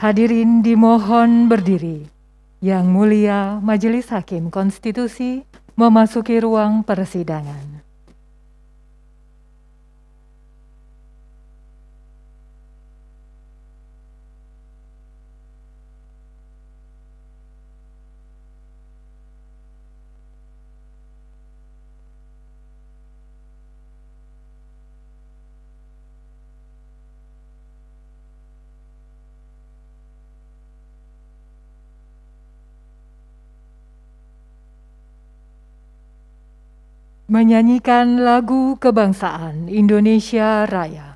Hadirin dimohon berdiri. Yang Mulia Majelis Hakim Konstitusi memasuki ruang persidangan. menyanyikan lagu kebangsaan Indonesia Raya.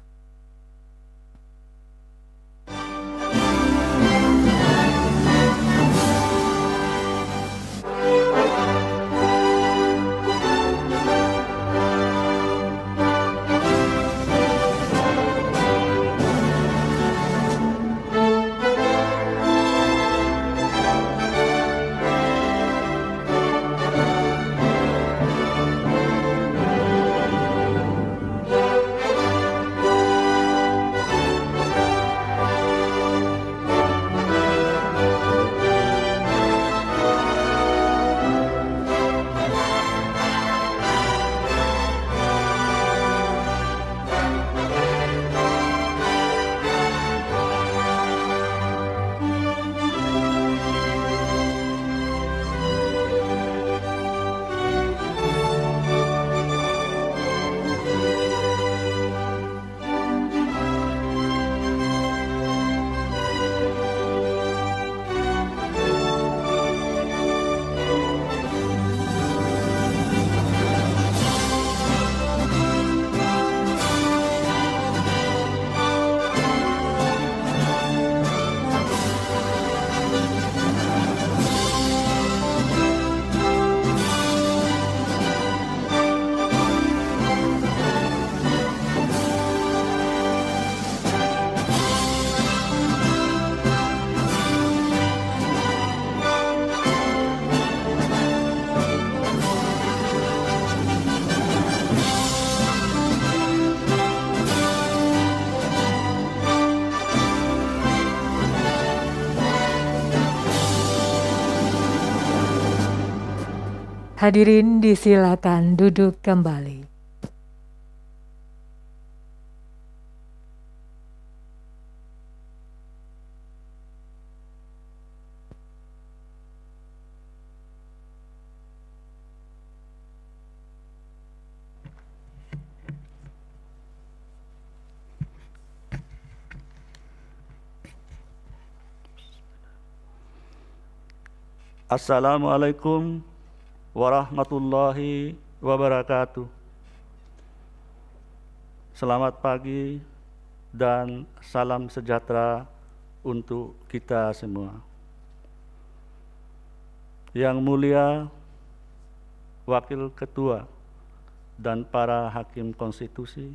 Hadirin disilakan duduk kembali. Assalamualaikum warahmatullahi wabarakatuh. Selamat pagi dan salam sejahtera untuk kita semua. Yang mulia Wakil Ketua dan para hakim konstitusi,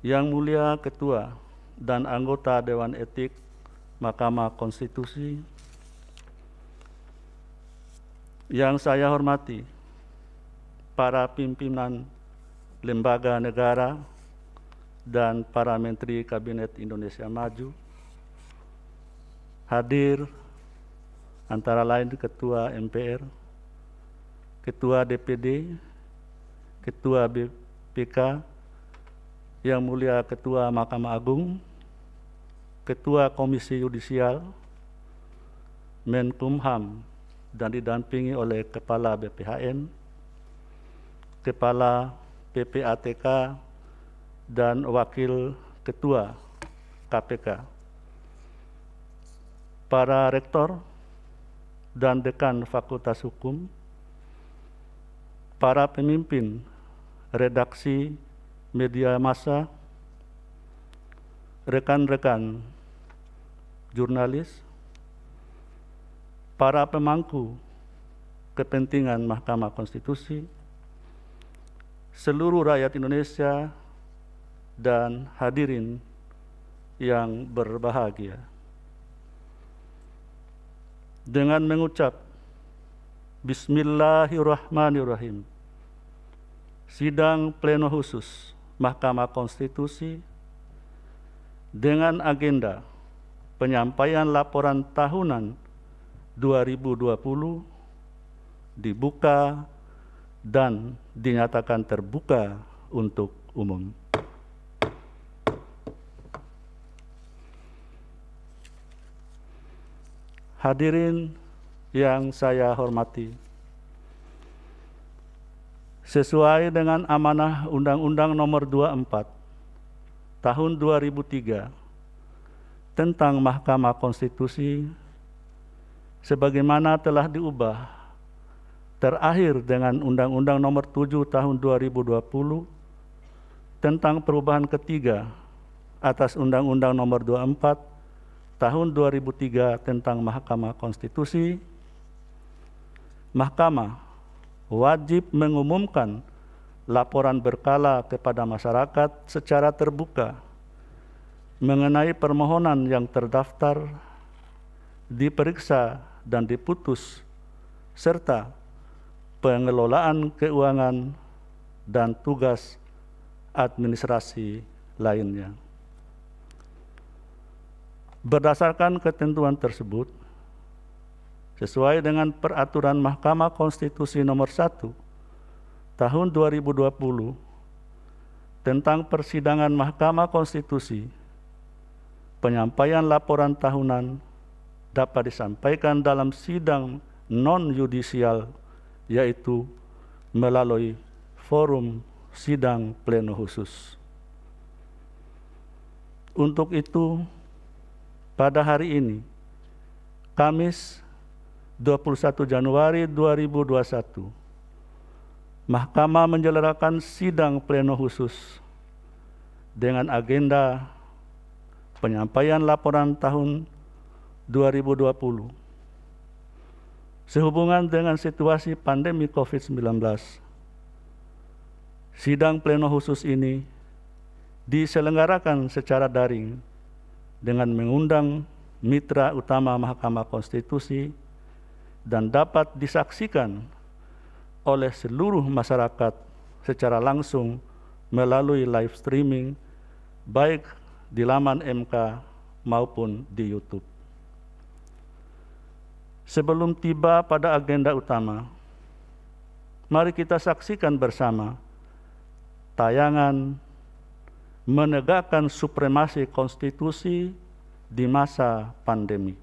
yang mulia Ketua dan anggota Dewan Etik Mahkamah Konstitusi, yang saya hormati, para pimpinan lembaga negara dan para menteri Kabinet Indonesia Maju, hadir antara lain Ketua MPR, Ketua DPD, Ketua BPK, Yang Mulia Ketua Mahkamah Agung, Ketua Komisi Yudisial, Menkumham, dan didampingi oleh Kepala BPHN, Kepala PPATK, dan Wakil Ketua KPK. Para rektor dan dekan Fakultas Hukum, para pemimpin redaksi media massa, rekan-rekan jurnalis, para pemangku kepentingan Mahkamah Konstitusi, seluruh rakyat Indonesia, dan hadirin yang berbahagia. Dengan mengucap Bismillahirrahmanirrahim, sidang pleno khusus Mahkamah Konstitusi dengan agenda penyampaian laporan tahunan 2020 dibuka dan dinyatakan terbuka untuk umum. Hadirin yang saya hormati, sesuai dengan amanah Undang-Undang Nomor 24 Tahun 2003 tentang Mahkamah Konstitusi sebagaimana telah diubah terakhir dengan Undang-Undang Nomor 7 Tahun 2020 tentang perubahan ketiga atas Undang-Undang Nomor 24 Tahun 2003 tentang Mahkamah Konstitusi Mahkamah wajib mengumumkan laporan berkala kepada masyarakat secara terbuka mengenai permohonan yang terdaftar diperiksa dan diputus, serta pengelolaan keuangan dan tugas administrasi lainnya. Berdasarkan ketentuan tersebut, sesuai dengan peraturan Mahkamah Konstitusi nomor 1 tahun 2020 tentang persidangan Mahkamah Konstitusi, penyampaian laporan tahunan dapat disampaikan dalam sidang non-yudisial, yaitu melalui forum sidang pleno khusus. Untuk itu, pada hari ini, Kamis 21 Januari 2021, Mahkamah menyelenggarakan sidang pleno khusus dengan agenda penyampaian laporan tahun 2020. Sehubungan dengan situasi pandemi COVID-19, sidang pleno khusus ini diselenggarakan secara daring dengan mengundang mitra utama Mahkamah Konstitusi dan dapat disaksikan oleh seluruh masyarakat secara langsung melalui live streaming baik di laman MK maupun di YouTube. Sebelum tiba pada agenda utama, mari kita saksikan bersama tayangan menegakkan supremasi konstitusi di masa pandemi.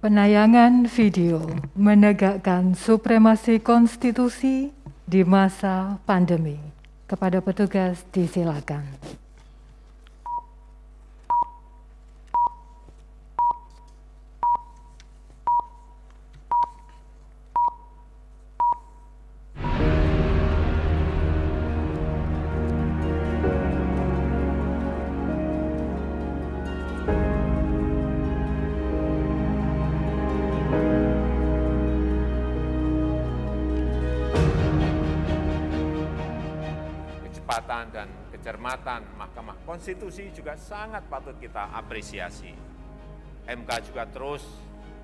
Penayangan video menegakkan supremasi konstitusi di masa pandemi. Kepada petugas disilakan. kecepatan dan kecermatan Mahkamah Konstitusi juga sangat patut kita apresiasi. MK juga terus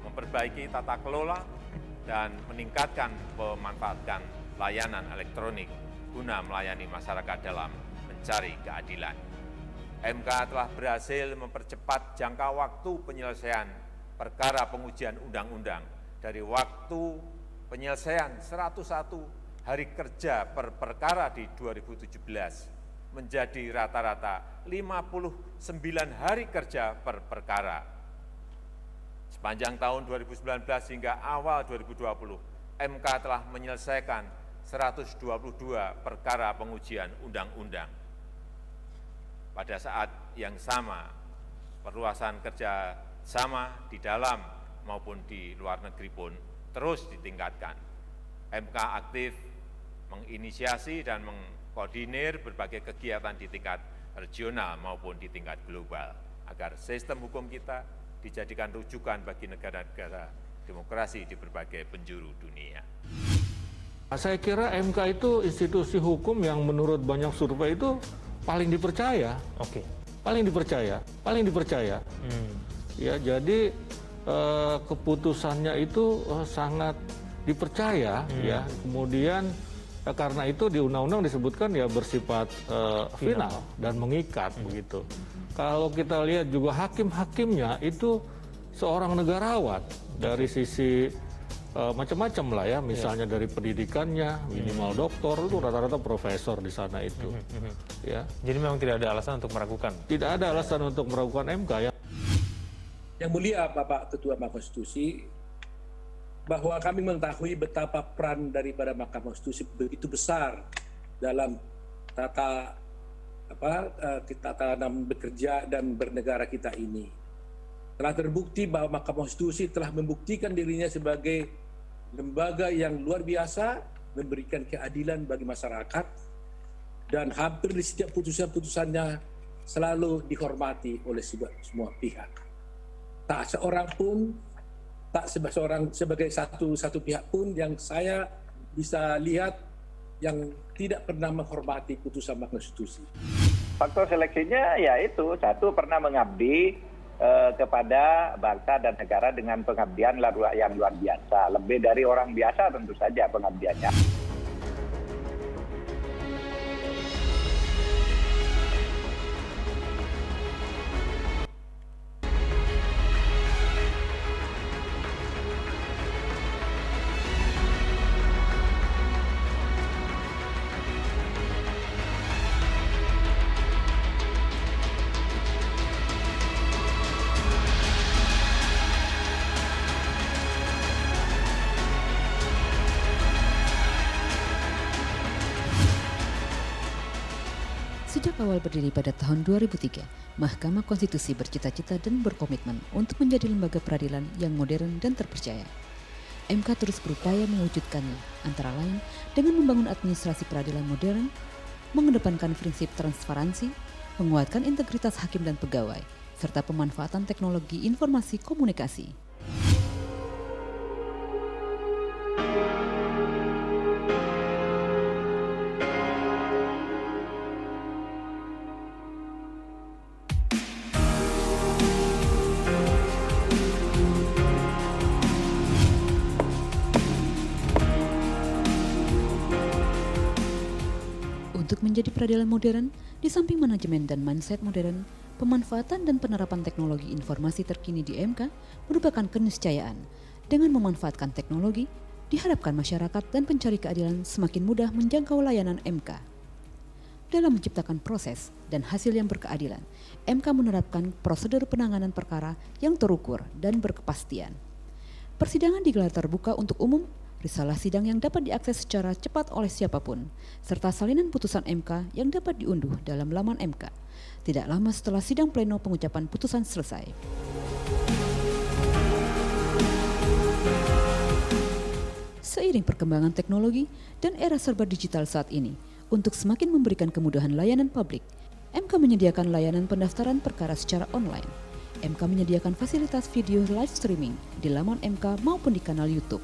memperbaiki tata kelola dan meningkatkan pemanfaatan layanan elektronik guna melayani masyarakat dalam mencari keadilan. MK telah berhasil mempercepat jangka waktu penyelesaian perkara pengujian undang-undang dari waktu penyelesaian 101 hari kerja per perkara di 2017 menjadi rata-rata 59 hari kerja per perkara. Sepanjang tahun 2019 hingga awal 2020, MK telah menyelesaikan 122 perkara pengujian undang-undang. Pada saat yang sama, perluasan kerja sama di dalam maupun di luar negeri pun terus ditingkatkan. MK aktif menginisiasi dan mengkoordinir berbagai kegiatan di tingkat regional maupun di tingkat global, agar sistem hukum kita dijadikan rujukan bagi negara-negara demokrasi di berbagai penjuru dunia. Saya kira MK itu institusi hukum yang menurut banyak survei itu paling dipercaya. Oke. Okay. Paling dipercaya, paling dipercaya. Hmm. Ya, jadi eh, keputusannya itu eh, sangat dipercaya hmm. ya. Kemudian Ya, karena itu di undang-undang disebutkan ya bersifat uh, final, dan mengikat hmm. begitu. Hmm. Kalau kita lihat juga hakim-hakimnya itu seorang negarawan dari sisi uh, macam-macam lah ya, iya. misalnya yeah. dari pendidikannya minimal hmm. doktor itu rata-rata profesor di sana itu. Hmm, hmm, hmm. Ya. Jadi memang tidak ada alasan untuk meragukan. Tidak ada alasan untuk meragukan MK ya. Yang mulia Bapak Ketua Mahkamah Konstitusi, bahwa kami mengetahui betapa peran daripada Mahkamah Konstitusi begitu besar dalam tata apa eh, kita tanam bekerja dan bernegara kita ini. Telah terbukti bahwa Mahkamah Konstitusi telah membuktikan dirinya sebagai lembaga yang luar biasa memberikan keadilan bagi masyarakat dan hampir di setiap putusan-putusannya selalu dihormati oleh semua pihak. Tak seorang pun tak sebagai seorang sebagai satu satu pihak pun yang saya bisa lihat yang tidak pernah menghormati putusan Mahkamah Konstitusi. Faktor seleksinya yaitu satu pernah mengabdi eh, kepada bangsa dan negara dengan pengabdian yang luar biasa, lebih dari orang biasa tentu saja pengabdiannya. awal berdiri pada tahun 2003, Mahkamah Konstitusi bercita-cita dan berkomitmen untuk menjadi lembaga peradilan yang modern dan terpercaya. MK terus berupaya mewujudkannya, antara lain dengan membangun administrasi peradilan modern, mengedepankan prinsip transparansi, menguatkan integritas hakim dan pegawai, serta pemanfaatan teknologi informasi komunikasi. menjadi peradilan modern, di samping manajemen dan mindset modern, pemanfaatan dan penerapan teknologi informasi terkini di MK merupakan keniscayaan. Dengan memanfaatkan teknologi, diharapkan masyarakat dan pencari keadilan semakin mudah menjangkau layanan MK dalam menciptakan proses dan hasil yang berkeadilan, MK menerapkan prosedur penanganan perkara yang terukur dan berkepastian. Persidangan digelar terbuka untuk umum risalah sidang yang dapat diakses secara cepat oleh siapapun, serta salinan putusan MK yang dapat diunduh dalam laman MK. Tidak lama setelah sidang pleno pengucapan putusan selesai. Seiring perkembangan teknologi dan era serba digital saat ini, untuk semakin memberikan kemudahan layanan publik, MK menyediakan layanan pendaftaran perkara secara online. MK menyediakan fasilitas video live streaming di laman MK maupun di kanal YouTube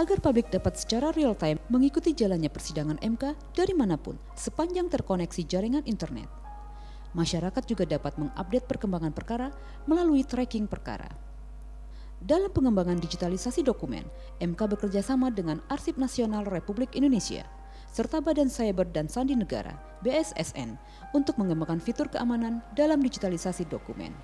agar publik dapat secara real-time mengikuti jalannya persidangan MK dari manapun sepanjang terkoneksi jaringan internet. Masyarakat juga dapat mengupdate perkembangan perkara melalui tracking perkara. Dalam pengembangan digitalisasi dokumen, MK bekerja sama dengan Arsip Nasional Republik Indonesia serta Badan Cyber dan Sandi Negara (BSSN) untuk mengembangkan fitur keamanan dalam digitalisasi dokumen.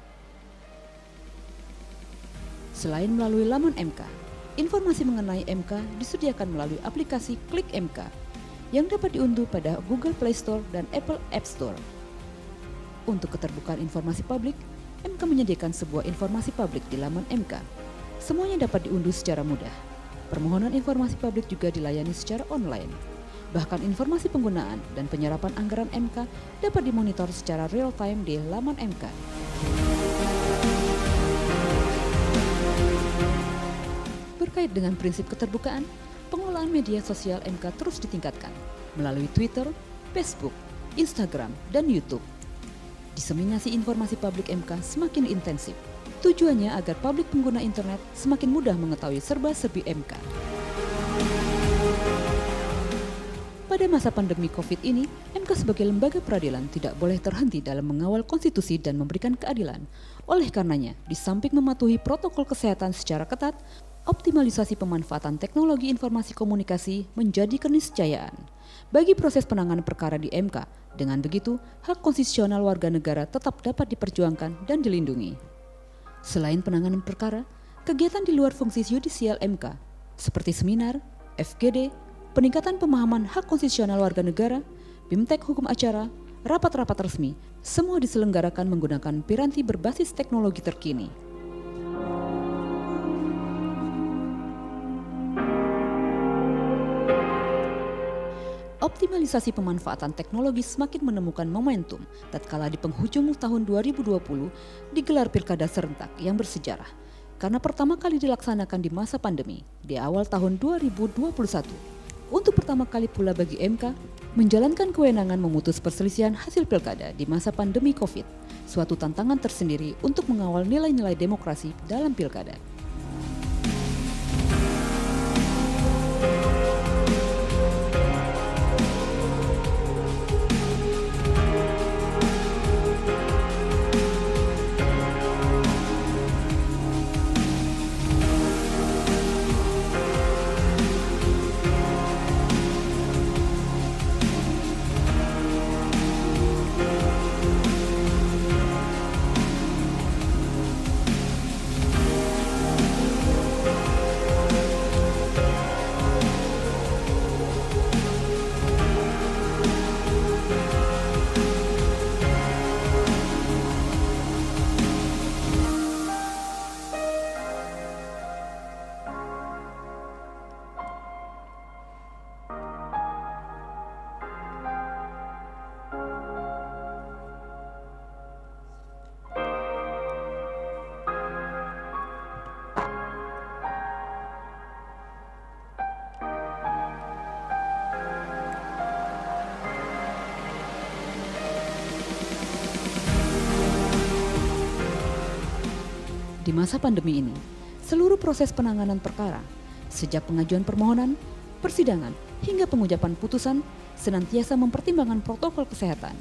Selain melalui laman MK, Informasi mengenai MK disediakan melalui aplikasi Klik MK yang dapat diunduh pada Google Play Store dan Apple App Store. Untuk keterbukaan informasi publik, MK menyediakan sebuah informasi publik di laman MK. Semuanya dapat diunduh secara mudah. Permohonan informasi publik juga dilayani secara online. Bahkan informasi penggunaan dan penyerapan anggaran MK dapat dimonitor secara real time di laman MK. Terkait dengan prinsip keterbukaan, pengelolaan media sosial MK terus ditingkatkan melalui Twitter, Facebook, Instagram, dan YouTube. Diseminasi informasi publik MK semakin intensif. Tujuannya agar publik pengguna internet semakin mudah mengetahui serba-serbi MK. Pada masa pandemi COVID ini, MK sebagai lembaga peradilan tidak boleh terhenti dalam mengawal konstitusi dan memberikan keadilan. Oleh karenanya, di samping mematuhi protokol kesehatan secara ketat, optimalisasi pemanfaatan teknologi informasi komunikasi menjadi keniscayaan bagi proses penanganan perkara di MK. Dengan begitu, hak konstitusional warga negara tetap dapat diperjuangkan dan dilindungi. Selain penanganan perkara, kegiatan di luar fungsi yudisial MK seperti seminar, FGD, peningkatan pemahaman hak konstitusional warga negara, BIMTEK hukum acara, rapat-rapat resmi, semua diselenggarakan menggunakan piranti berbasis teknologi terkini. optimalisasi pemanfaatan teknologi semakin menemukan momentum tatkala di penghujung tahun 2020 digelar pilkada serentak yang bersejarah. Karena pertama kali dilaksanakan di masa pandemi di awal tahun 2021. Untuk pertama kali pula bagi MK menjalankan kewenangan memutus perselisihan hasil pilkada di masa pandemi Covid, suatu tantangan tersendiri untuk mengawal nilai-nilai demokrasi dalam pilkada. masa pandemi ini, seluruh proses penanganan perkara, sejak pengajuan permohonan, persidangan, hingga pengucapan putusan, senantiasa mempertimbangkan protokol kesehatan.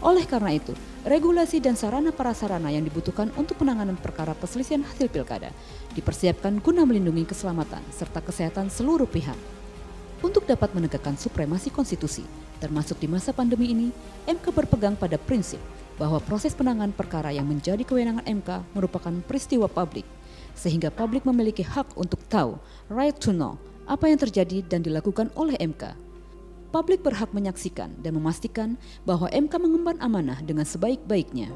Oleh karena itu, regulasi dan sarana prasarana yang dibutuhkan untuk penanganan perkara perselisihan hasil pilkada dipersiapkan guna melindungi keselamatan serta kesehatan seluruh pihak. Untuk dapat menegakkan supremasi konstitusi, termasuk di masa pandemi ini, MK berpegang pada prinsip bahwa proses penanganan perkara yang menjadi kewenangan MK merupakan peristiwa publik, sehingga publik memiliki hak untuk tahu, right to know, apa yang terjadi dan dilakukan oleh MK. Publik berhak menyaksikan dan memastikan bahwa MK mengemban amanah dengan sebaik-baiknya.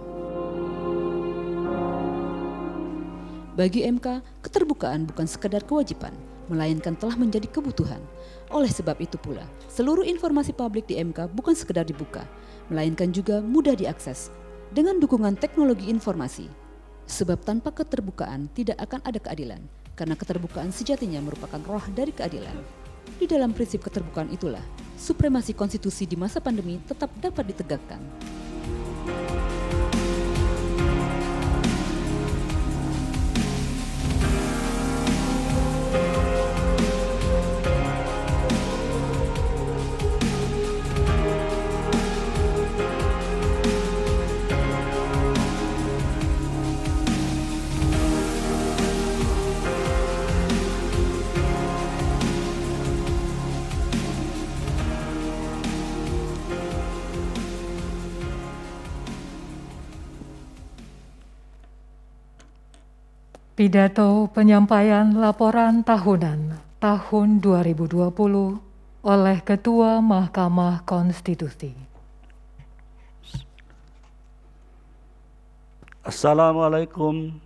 Bagi MK, keterbukaan bukan sekedar kewajiban, melainkan telah menjadi kebutuhan. Oleh sebab itu pula, seluruh informasi publik di MK bukan sekedar dibuka, melainkan juga mudah diakses dengan dukungan teknologi informasi. Sebab tanpa keterbukaan tidak akan ada keadilan, karena keterbukaan sejatinya merupakan roh dari keadilan. Di dalam prinsip keterbukaan itulah, supremasi konstitusi di masa pandemi tetap dapat ditegakkan. Pidato penyampaian laporan tahunan tahun 2020 oleh Ketua Mahkamah Konstitusi. Assalamualaikum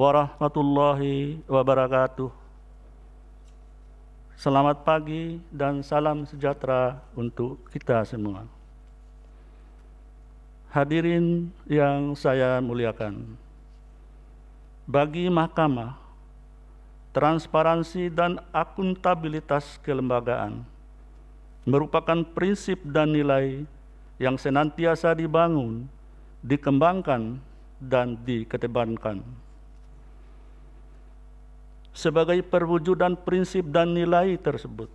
warahmatullahi wabarakatuh. Selamat pagi dan salam sejahtera untuk kita semua. Hadirin yang saya muliakan bagi mahkamah transparansi dan akuntabilitas kelembagaan merupakan prinsip dan nilai yang senantiasa dibangun, dikembangkan, dan diketebankan. Sebagai perwujudan prinsip dan nilai tersebut,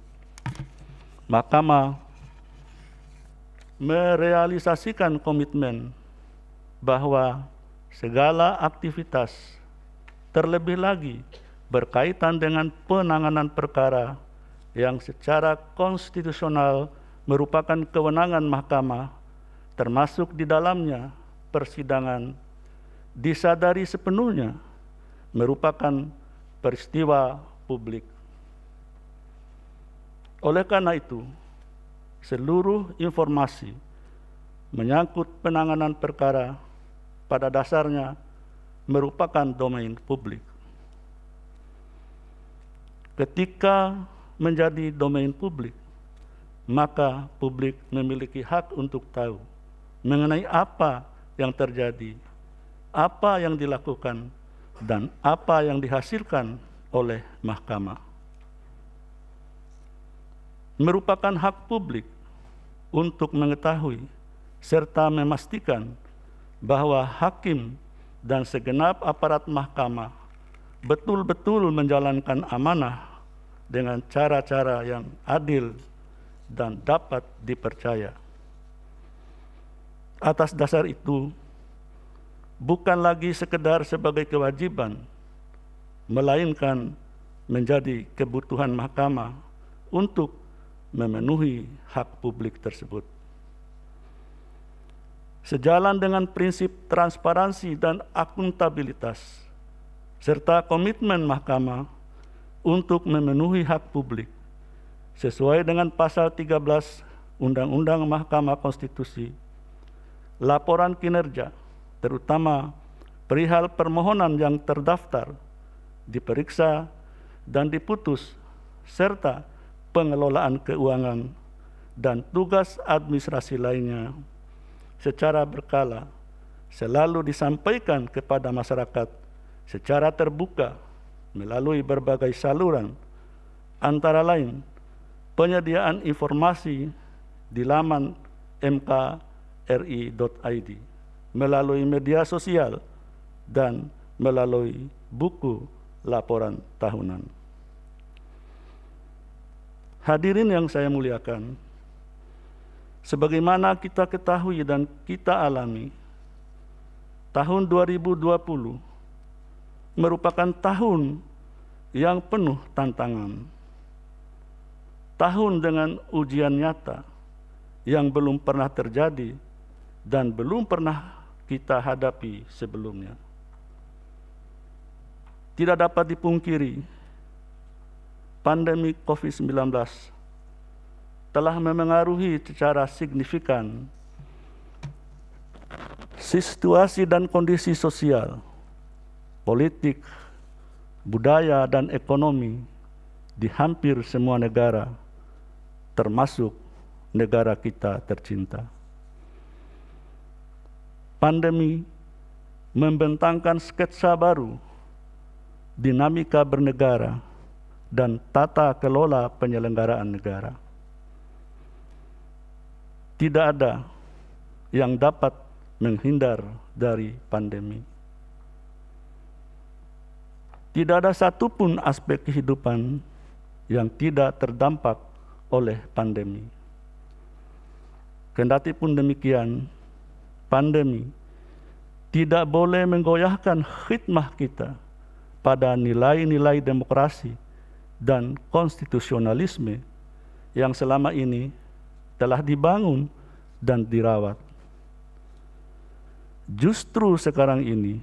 Mahkamah merealisasikan komitmen bahwa segala aktivitas Terlebih lagi berkaitan dengan penanganan perkara yang secara konstitusional merupakan kewenangan mahkamah, termasuk di dalamnya persidangan, disadari sepenuhnya merupakan peristiwa publik. Oleh karena itu, seluruh informasi menyangkut penanganan perkara pada dasarnya merupakan domain publik. Ketika menjadi domain publik, maka publik memiliki hak untuk tahu mengenai apa yang terjadi, apa yang dilakukan, dan apa yang dihasilkan oleh mahkamah. Merupakan hak publik untuk mengetahui serta memastikan bahwa hakim dan segenap aparat mahkamah betul-betul menjalankan amanah dengan cara-cara yang adil dan dapat dipercaya. Atas dasar itu, bukan lagi sekedar sebagai kewajiban, melainkan menjadi kebutuhan mahkamah untuk memenuhi hak publik tersebut sejalan dengan prinsip transparansi dan akuntabilitas, serta komitmen mahkamah untuk memenuhi hak publik sesuai dengan pasal 13 Undang-Undang Mahkamah Konstitusi. Laporan kinerja, terutama perihal permohonan yang terdaftar, diperiksa, dan diputus, serta pengelolaan keuangan dan tugas administrasi lainnya secara berkala selalu disampaikan kepada masyarakat secara terbuka melalui berbagai saluran antara lain penyediaan informasi di laman mkri.id melalui media sosial dan melalui buku laporan tahunan. Hadirin yang saya muliakan, Sebagaimana kita ketahui dan kita alami, tahun 2020 merupakan tahun yang penuh tantangan. Tahun dengan ujian nyata yang belum pernah terjadi dan belum pernah kita hadapi sebelumnya. Tidak dapat dipungkiri, pandemi COVID-19 telah memengaruhi secara signifikan situasi dan kondisi sosial, politik, budaya, dan ekonomi di hampir semua negara, termasuk negara kita tercinta. Pandemi membentangkan sketsa baru, dinamika bernegara, dan tata kelola penyelenggaraan negara. Tidak ada yang dapat menghindar dari pandemi. Tidak ada satupun aspek kehidupan yang tidak terdampak oleh pandemi. Kendati pun demikian, pandemi tidak boleh menggoyahkan khidmah kita pada nilai-nilai demokrasi dan konstitusionalisme yang selama ini telah dibangun dan dirawat. Justru sekarang ini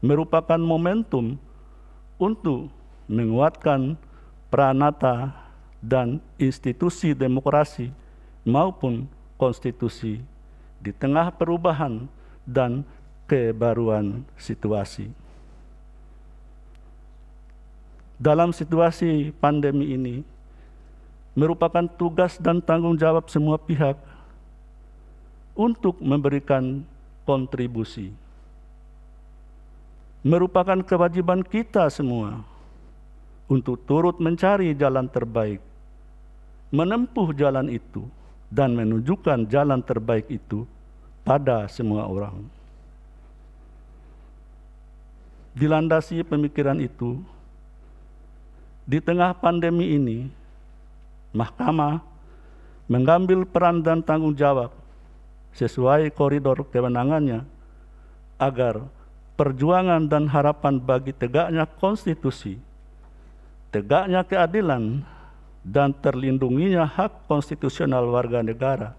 merupakan momentum untuk menguatkan pranata dan institusi demokrasi maupun konstitusi di tengah perubahan dan kebaruan situasi. Dalam situasi pandemi ini, merupakan tugas dan tanggung jawab semua pihak untuk memberikan kontribusi. Merupakan kewajiban kita semua untuk turut mencari jalan terbaik, menempuh jalan itu, dan menunjukkan jalan terbaik itu pada semua orang. Dilandasi pemikiran itu, di tengah pandemi ini, mahkamah mengambil peran dan tanggung jawab sesuai koridor kewenangannya agar perjuangan dan harapan bagi tegaknya konstitusi, tegaknya keadilan, dan terlindunginya hak konstitusional warga negara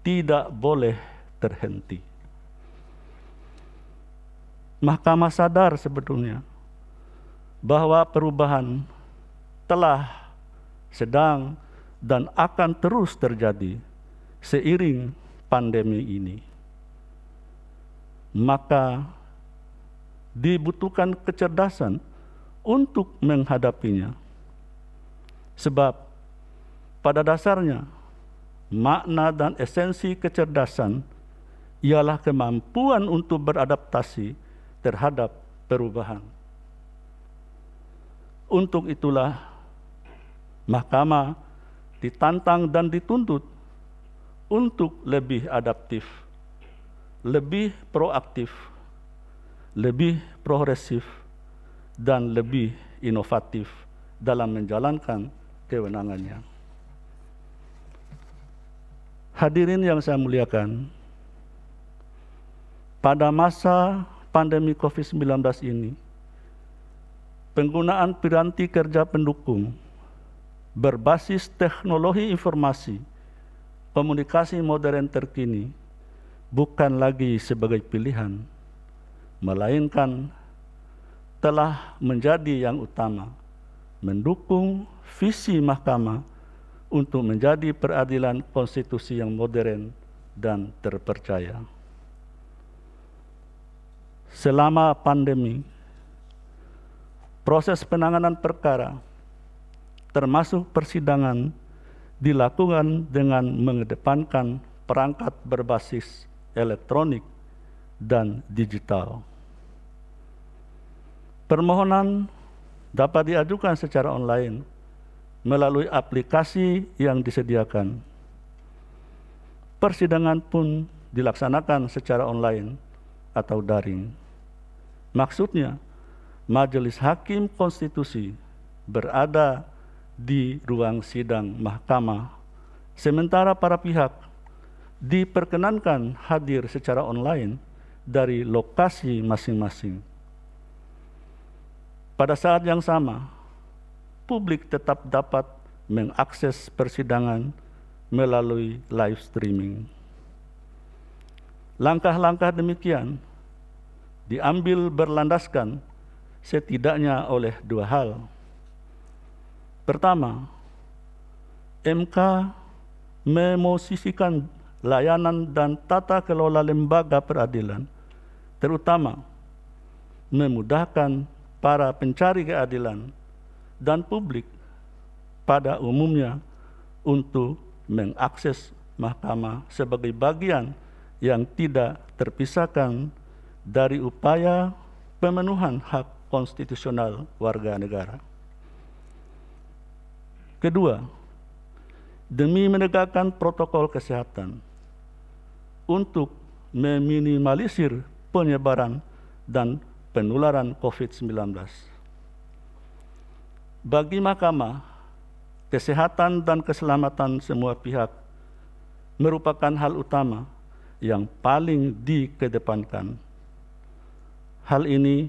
tidak boleh terhenti. Mahkamah sadar sebetulnya bahwa perubahan telah sedang, dan akan terus terjadi seiring pandemi ini. Maka dibutuhkan kecerdasan untuk menghadapinya. Sebab pada dasarnya makna dan esensi kecerdasan ialah kemampuan untuk beradaptasi terhadap perubahan. Untuk itulah Mahkamah ditantang dan dituntut untuk lebih adaptif, lebih proaktif, lebih progresif, dan lebih inovatif dalam menjalankan kewenangannya. Hadirin yang saya muliakan, pada masa pandemi COVID-19 ini, penggunaan piranti kerja pendukung berbasis teknologi informasi, komunikasi modern terkini bukan lagi sebagai pilihan, melainkan telah menjadi yang utama, mendukung visi mahkamah untuk menjadi peradilan konstitusi yang modern dan terpercaya. Selama pandemi, proses penanganan perkara termasuk persidangan, dilakukan dengan mengedepankan perangkat berbasis elektronik dan digital. Permohonan dapat diajukan secara online melalui aplikasi yang disediakan. Persidangan pun dilaksanakan secara online atau daring. Maksudnya, Majelis Hakim Konstitusi berada di ruang sidang mahkamah. Sementara para pihak diperkenankan hadir secara online dari lokasi masing-masing. Pada saat yang sama, publik tetap dapat mengakses persidangan melalui live streaming. Langkah-langkah demikian diambil berlandaskan setidaknya oleh dua hal. Pertama, MK memosisikan layanan dan tata kelola lembaga peradilan, terutama memudahkan para pencari keadilan dan publik pada umumnya untuk mengakses mahkamah sebagai bagian yang tidak terpisahkan dari upaya pemenuhan hak konstitusional warga negara. Kedua, demi menegakkan protokol kesehatan untuk meminimalisir penyebaran dan penularan COVID-19. Bagi mahkamah, kesehatan dan keselamatan semua pihak merupakan hal utama yang paling dikedepankan. Hal ini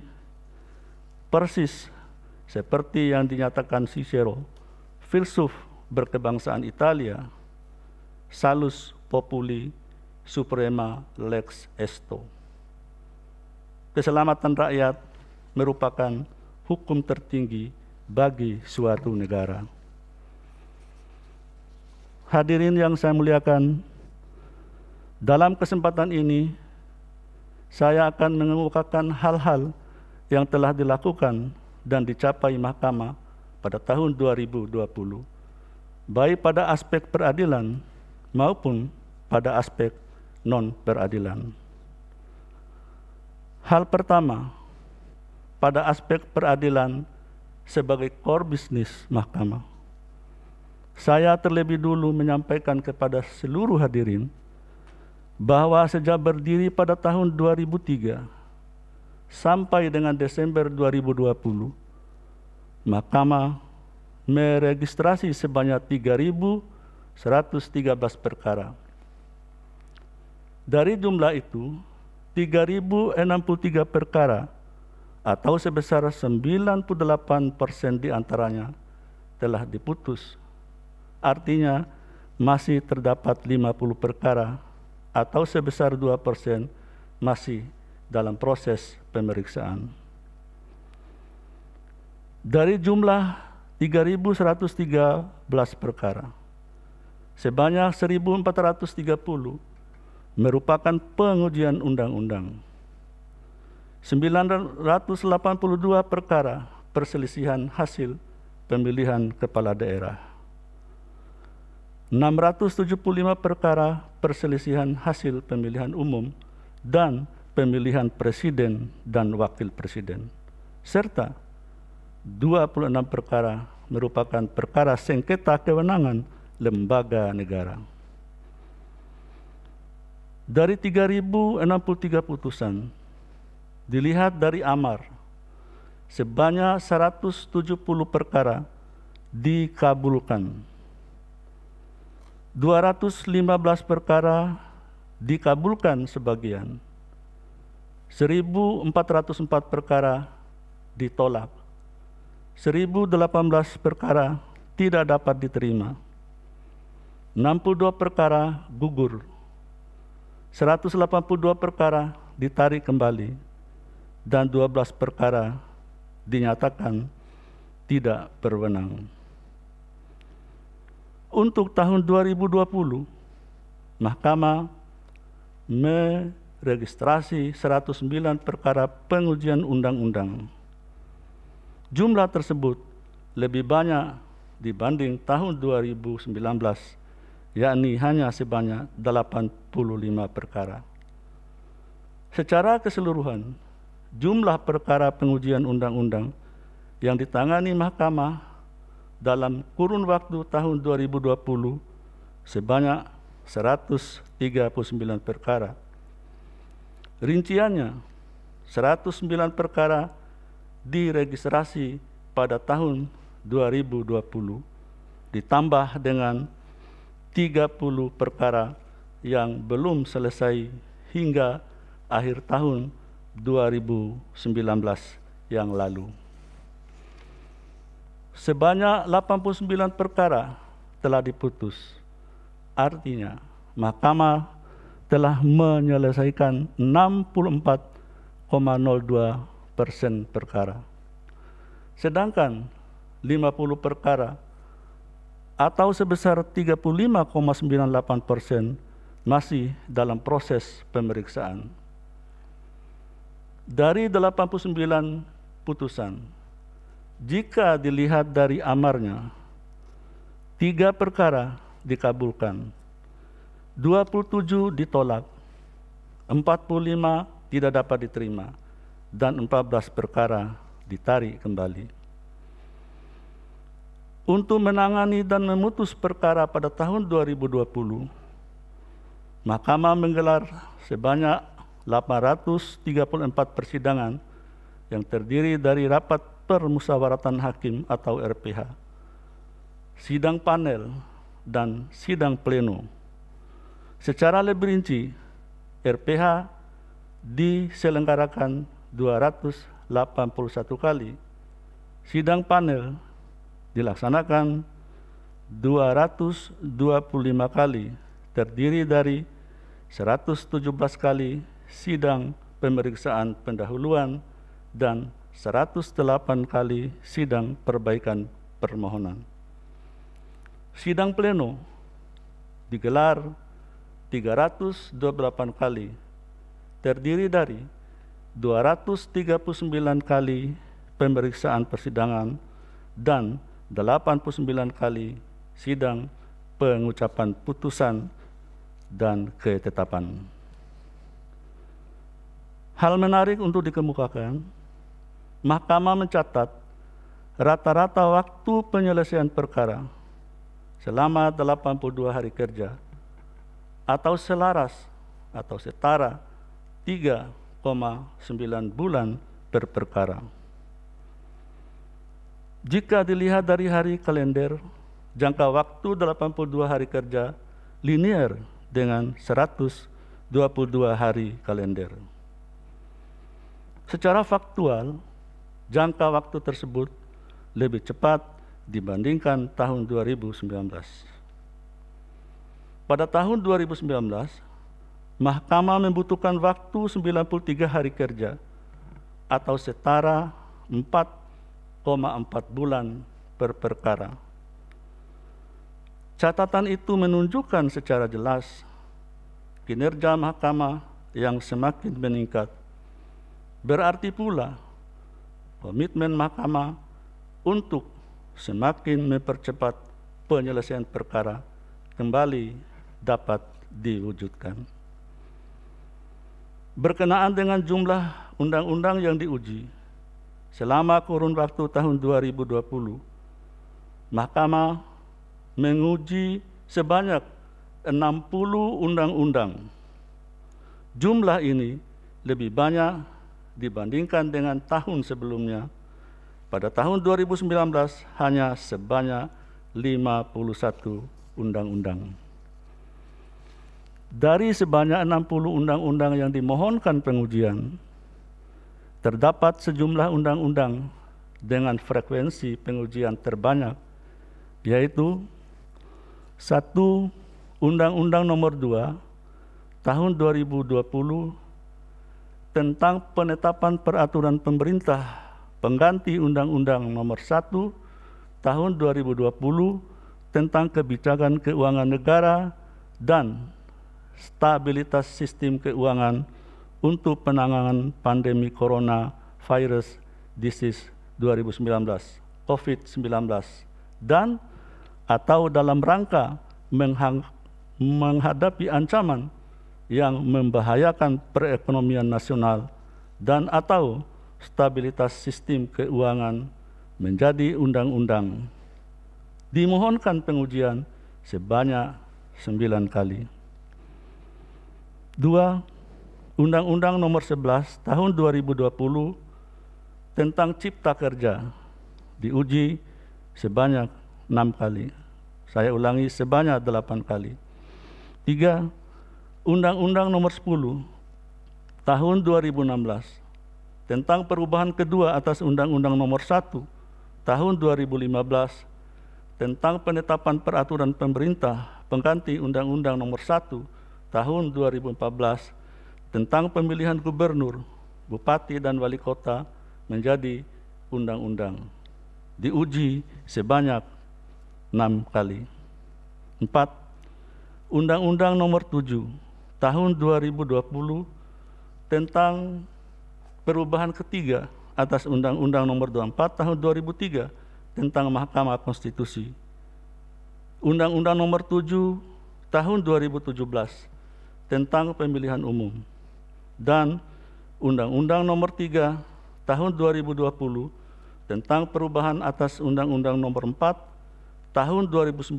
persis seperti yang dinyatakan Cicero filsuf berkebangsaan Italia, Salus Populi Suprema Lex Esto. Keselamatan rakyat merupakan hukum tertinggi bagi suatu negara. Hadirin yang saya muliakan, dalam kesempatan ini saya akan mengemukakan hal-hal yang telah dilakukan dan dicapai Mahkamah pada tahun 2020, baik pada aspek peradilan maupun pada aspek non-peradilan. Hal pertama, pada aspek peradilan sebagai core bisnis mahkamah, saya terlebih dulu menyampaikan kepada seluruh hadirin bahwa sejak berdiri pada tahun 2003 sampai dengan Desember 2020, Mahkamah meregistrasi sebanyak 3.113 perkara. Dari jumlah itu, 3.063 perkara atau sebesar 98 persen diantaranya telah diputus. Artinya, masih terdapat 50 perkara atau sebesar 2 persen masih dalam proses pemeriksaan. Dari jumlah 3.113 perkara, sebanyak 1.430 merupakan pengujian undang-undang. 982 perkara perselisihan hasil pemilihan kepala daerah. 675 perkara perselisihan hasil pemilihan umum dan pemilihan presiden dan wakil presiden serta 26 perkara merupakan perkara sengketa kewenangan lembaga negara. Dari 3.063 putusan, dilihat dari amar, sebanyak 170 perkara dikabulkan. 215 perkara dikabulkan sebagian. 1.404 perkara ditolak 1018 perkara tidak dapat diterima. 62 perkara gugur. 182 perkara ditarik kembali dan 12 perkara dinyatakan tidak berwenang. Untuk tahun 2020, Mahkamah meregistrasi 109 perkara pengujian undang-undang Jumlah tersebut lebih banyak dibanding tahun 2019, yakni hanya sebanyak 85 perkara. Secara keseluruhan, jumlah perkara pengujian undang-undang yang ditangani mahkamah dalam kurun waktu tahun 2020 sebanyak 139 perkara. Rinciannya, 109 perkara diregistrasi pada tahun 2020 ditambah dengan 30 perkara yang belum selesai hingga akhir tahun 2019 yang lalu. Sebanyak 89 perkara telah diputus. Artinya, Mahkamah telah menyelesaikan 64,02 persen perkara. Sedangkan 50 perkara atau sebesar 35,98 persen masih dalam proses pemeriksaan. Dari 89 putusan, jika dilihat dari amarnya, tiga perkara dikabulkan, 27 ditolak, 45 tidak dapat diterima, dan 14 perkara ditarik kembali. Untuk menangani dan memutus perkara pada tahun 2020, Mahkamah menggelar sebanyak 834 persidangan yang terdiri dari rapat permusyawaratan hakim atau RPH, sidang panel, dan sidang pleno. Secara lebih rinci, RPH diselenggarakan 281 kali. Sidang panel dilaksanakan 225 kali, terdiri dari 117 kali sidang pemeriksaan pendahuluan dan 108 kali sidang perbaikan permohonan. Sidang pleno digelar 328 kali, terdiri dari 239 kali pemeriksaan persidangan dan 89 kali sidang pengucapan putusan dan ketetapan. Hal menarik untuk dikemukakan, Mahkamah mencatat rata-rata waktu penyelesaian perkara selama 82 hari kerja atau selaras atau setara 3 bulan berperkara. Jika dilihat dari hari kalender, jangka waktu 82 hari kerja linear dengan 122 hari kalender. Secara faktual, jangka waktu tersebut lebih cepat dibandingkan tahun 2019. Pada tahun 2019, Mahkamah membutuhkan waktu 93 hari kerja atau setara 4,4 bulan per perkara. Catatan itu menunjukkan secara jelas kinerja mahkamah yang semakin meningkat. Berarti pula komitmen mahkamah untuk semakin mempercepat penyelesaian perkara kembali dapat diwujudkan berkenaan dengan jumlah undang-undang yang diuji selama kurun waktu tahun 2020, Mahkamah menguji sebanyak 60 undang-undang. Jumlah ini lebih banyak dibandingkan dengan tahun sebelumnya. Pada tahun 2019 hanya sebanyak 51 undang-undang. Dari sebanyak 60 undang-undang yang dimohonkan pengujian, terdapat sejumlah undang-undang dengan frekuensi pengujian terbanyak, yaitu satu Undang-Undang Nomor 2 Tahun 2020 tentang penetapan peraturan pemerintah pengganti Undang-Undang Nomor 1 Tahun 2020 tentang kebijakan keuangan negara dan stabilitas sistem keuangan untuk penanganan pandemi corona virus disease 2019 COVID-19 dan atau dalam rangka menghadapi ancaman yang membahayakan perekonomian nasional dan atau stabilitas sistem keuangan menjadi undang-undang. Dimohonkan pengujian sebanyak sembilan kali. 2. Undang-Undang Nomor 11 Tahun 2020 tentang Cipta Kerja diuji sebanyak enam kali. Saya ulangi sebanyak delapan kali. 3. Undang-Undang Nomor 10 Tahun 2016 tentang perubahan kedua atas Undang-Undang Nomor 1 Tahun 2015 tentang penetapan peraturan pemerintah pengganti Undang-Undang Nomor 1 tahun 2014 tentang pemilihan gubernur, bupati, dan wali kota menjadi undang-undang. Diuji sebanyak enam kali. Empat, Undang-Undang Nomor 7 Tahun 2020 tentang perubahan ketiga atas Undang-Undang Nomor 24 Tahun 2003 tentang Mahkamah Konstitusi. Undang-Undang Nomor 7 Tahun 2017 tentang pemilihan umum dan Undang-Undang Nomor 3 Tahun 2020 tentang perubahan atas Undang-Undang Nomor 4 Tahun 2009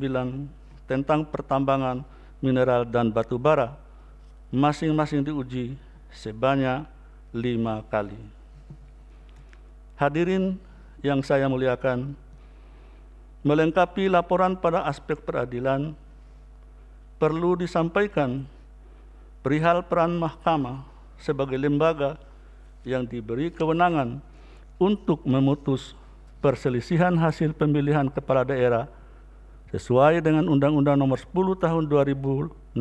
tentang pertambangan mineral dan batu bara masing-masing diuji sebanyak lima kali. Hadirin yang saya muliakan, melengkapi laporan pada aspek peradilan perlu disampaikan perihal peran mahkamah sebagai lembaga yang diberi kewenangan untuk memutus perselisihan hasil pemilihan kepala daerah sesuai dengan Undang-Undang Nomor 10 Tahun 2016.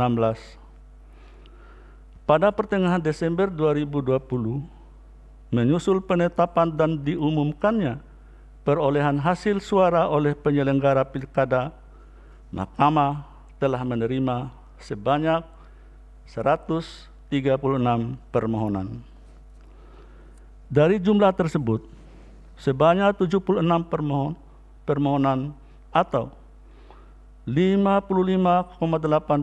Pada pertengahan Desember 2020, menyusul penetapan dan diumumkannya perolehan hasil suara oleh penyelenggara pilkada, Mahkamah telah menerima sebanyak 136 permohonan. Dari jumlah tersebut, sebanyak 76 permohon, permohonan atau 55,8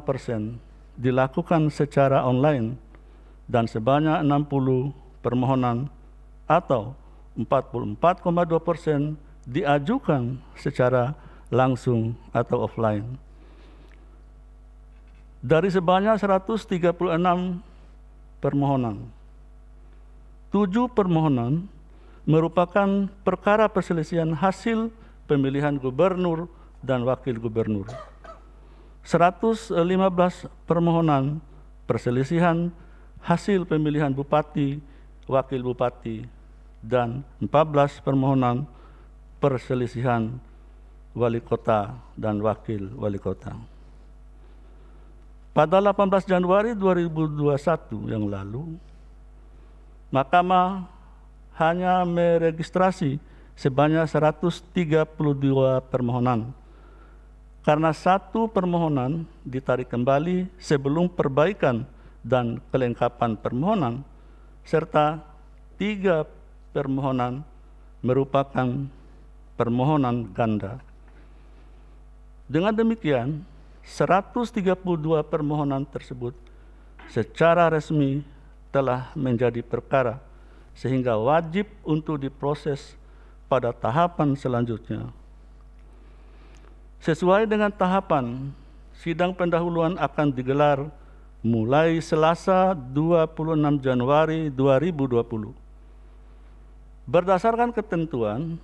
persen dilakukan secara online dan sebanyak 60 permohonan atau 44,2 persen diajukan secara langsung atau offline dari sebanyak 136 permohonan. Tujuh permohonan merupakan perkara perselisihan hasil pemilihan gubernur dan wakil gubernur. 115 permohonan perselisihan hasil pemilihan bupati, wakil bupati, dan 14 permohonan perselisihan wali kota dan wakil wali kota. Pada 18 Januari 2021 yang lalu, Mahkamah hanya meregistrasi sebanyak 132 permohonan. Karena satu permohonan ditarik kembali sebelum perbaikan dan kelengkapan permohonan, serta tiga permohonan merupakan permohonan ganda. Dengan demikian, 132 permohonan tersebut secara resmi telah menjadi perkara sehingga wajib untuk diproses pada tahapan selanjutnya. Sesuai dengan tahapan, sidang pendahuluan akan digelar mulai Selasa 26 Januari 2020. Berdasarkan ketentuan,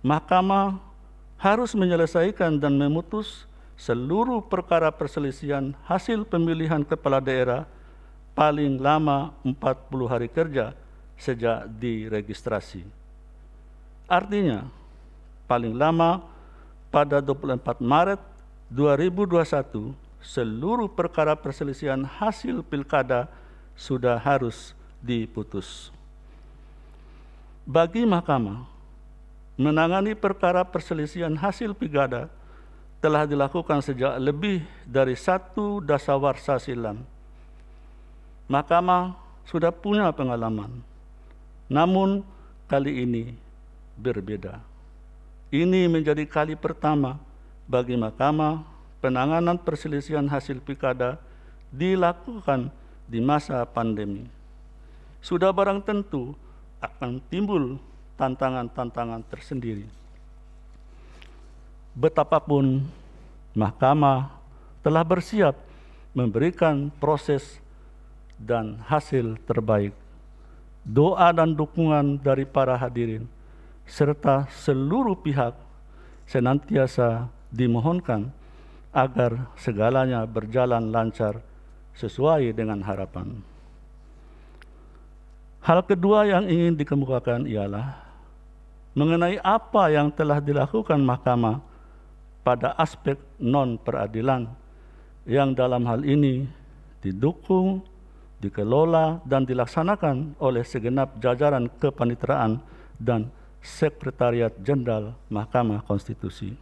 Mahkamah harus menyelesaikan dan memutus seluruh perkara perselisihan hasil pemilihan kepala daerah paling lama 40 hari kerja sejak diregistrasi. Artinya, paling lama pada 24 Maret 2021, seluruh perkara perselisihan hasil pilkada sudah harus diputus. Bagi mahkamah, menangani perkara perselisihan hasil pilkada telah dilakukan sejak lebih dari satu dasawarsa silam. Mahkamah sudah punya pengalaman, namun kali ini berbeda. Ini menjadi kali pertama bagi mahkamah penanganan perselisihan hasil pilkada dilakukan di masa pandemi. Sudah barang tentu akan timbul tantangan-tantangan tersendiri betapapun mahkamah telah bersiap memberikan proses dan hasil terbaik. Doa dan dukungan dari para hadirin serta seluruh pihak senantiasa dimohonkan agar segalanya berjalan lancar sesuai dengan harapan. Hal kedua yang ingin dikemukakan ialah mengenai apa yang telah dilakukan mahkamah pada aspek non-peradilan yang dalam hal ini didukung, dikelola, dan dilaksanakan oleh segenap jajaran kepaniteraan dan Sekretariat Jenderal Mahkamah Konstitusi.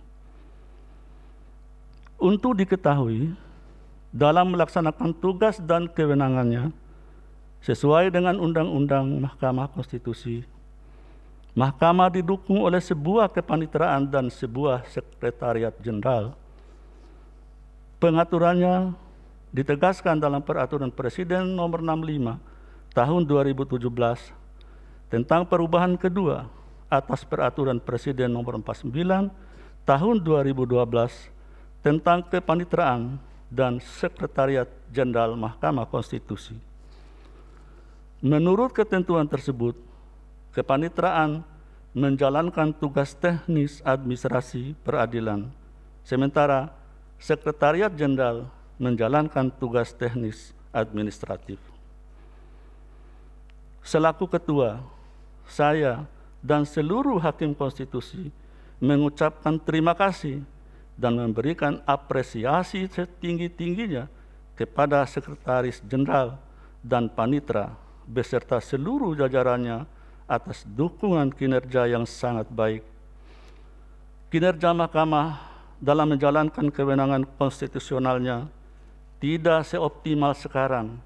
Untuk diketahui, dalam melaksanakan tugas dan kewenangannya sesuai dengan Undang-Undang Mahkamah Konstitusi Mahkamah didukung oleh sebuah kepaniteraan dan sebuah sekretariat jenderal. Pengaturannya ditegaskan dalam Peraturan Presiden Nomor 65 Tahun 2017 tentang perubahan kedua atas Peraturan Presiden Nomor 49 Tahun 2012 tentang kepaniteraan dan sekretariat jenderal Mahkamah Konstitusi. Menurut ketentuan tersebut, kepanitraan menjalankan tugas teknis administrasi peradilan, sementara Sekretariat Jenderal menjalankan tugas teknis administratif. Selaku ketua, saya dan seluruh hakim konstitusi mengucapkan terima kasih dan memberikan apresiasi setinggi-tingginya kepada Sekretaris Jenderal dan Panitra beserta seluruh jajarannya atas dukungan kinerja yang sangat baik. Kinerja mahkamah dalam menjalankan kewenangan konstitusionalnya tidak seoptimal sekarang.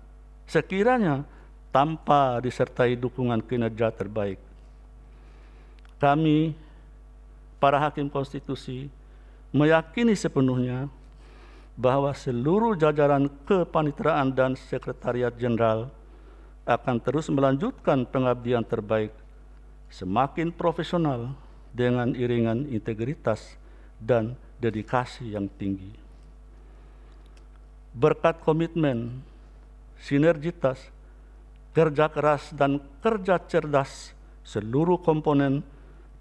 Sekiranya tanpa disertai dukungan kinerja terbaik. Kami, para hakim konstitusi, meyakini sepenuhnya bahwa seluruh jajaran kepaniteraan dan sekretariat jenderal akan terus melanjutkan pengabdian terbaik semakin profesional dengan iringan integritas dan dedikasi yang tinggi. Berkat komitmen, sinergitas, kerja keras dan kerja cerdas seluruh komponen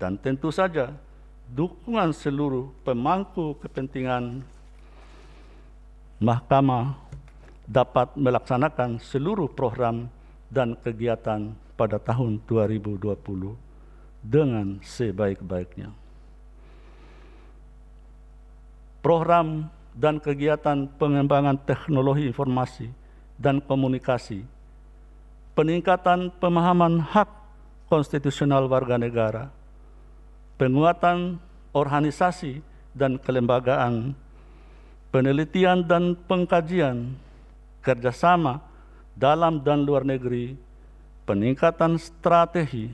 dan tentu saja dukungan seluruh pemangku kepentingan mahkamah dapat melaksanakan seluruh program dan kegiatan pada tahun 2020 dengan sebaik-baiknya. Program dan kegiatan pengembangan teknologi informasi dan komunikasi, peningkatan pemahaman hak konstitusional warga negara, penguatan organisasi dan kelembagaan, penelitian dan pengkajian, kerjasama dalam dan luar negeri, peningkatan strategi,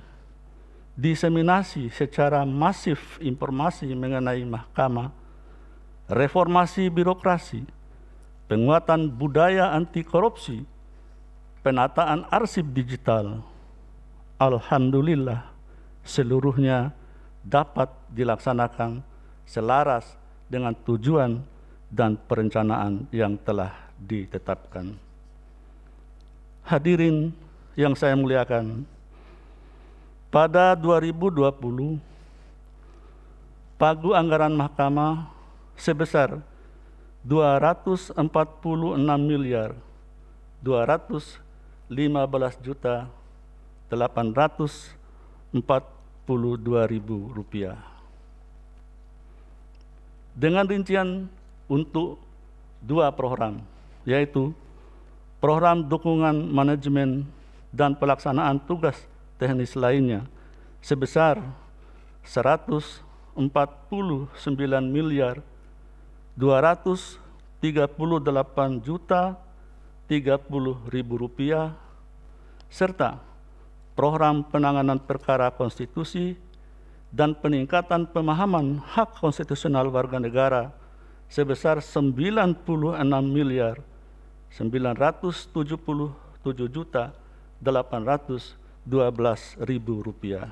diseminasi secara masif informasi mengenai mahkamah, reformasi birokrasi, penguatan budaya anti korupsi, penataan arsip digital. Alhamdulillah, seluruhnya dapat dilaksanakan selaras dengan tujuan dan perencanaan yang telah ditetapkan hadirin yang saya muliakan, pada 2020 pagu anggaran mahkamah sebesar 246 miliar 215 juta 842 ribu rupiah. Dengan rincian untuk dua program, yaitu program dukungan manajemen dan pelaksanaan tugas teknis lainnya sebesar 149 miliar 238 juta 30 ribu rupiah serta program penanganan perkara konstitusi dan peningkatan pemahaman hak konstitusional warga negara sebesar 96 miliar 977 juta 812 ribu rupiah.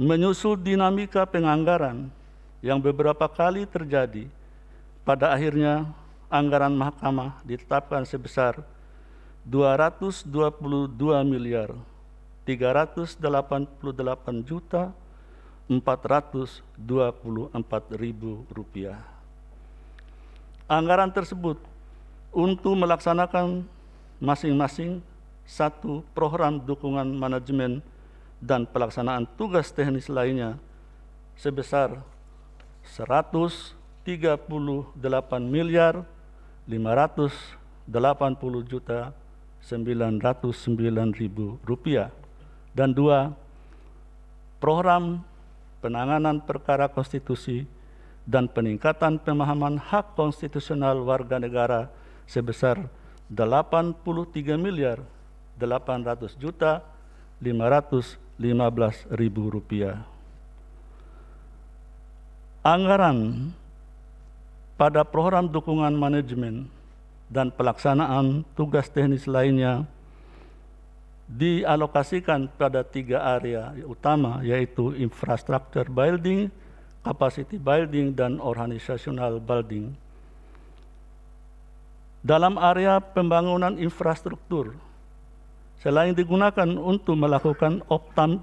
Menyusul dinamika penganggaran yang beberapa kali terjadi, pada akhirnya anggaran mahkamah ditetapkan sebesar 222 miliar 388 juta 424 ribu rupiah. Anggaran tersebut untuk melaksanakan masing-masing satu program dukungan manajemen dan pelaksanaan tugas teknis lainnya sebesar 138 miliar 580 juta 909 ribu rupiah dan dua program penanganan perkara konstitusi dan peningkatan pemahaman hak konstitusional warga negara sebesar 83 miliar 800 juta 515 ribu rupiah. Anggaran pada program dukungan manajemen dan pelaksanaan tugas teknis lainnya dialokasikan pada tiga area utama yaitu infrastruktur building, capacity building, dan organizational building dalam area pembangunan infrastruktur. Selain digunakan untuk melakukan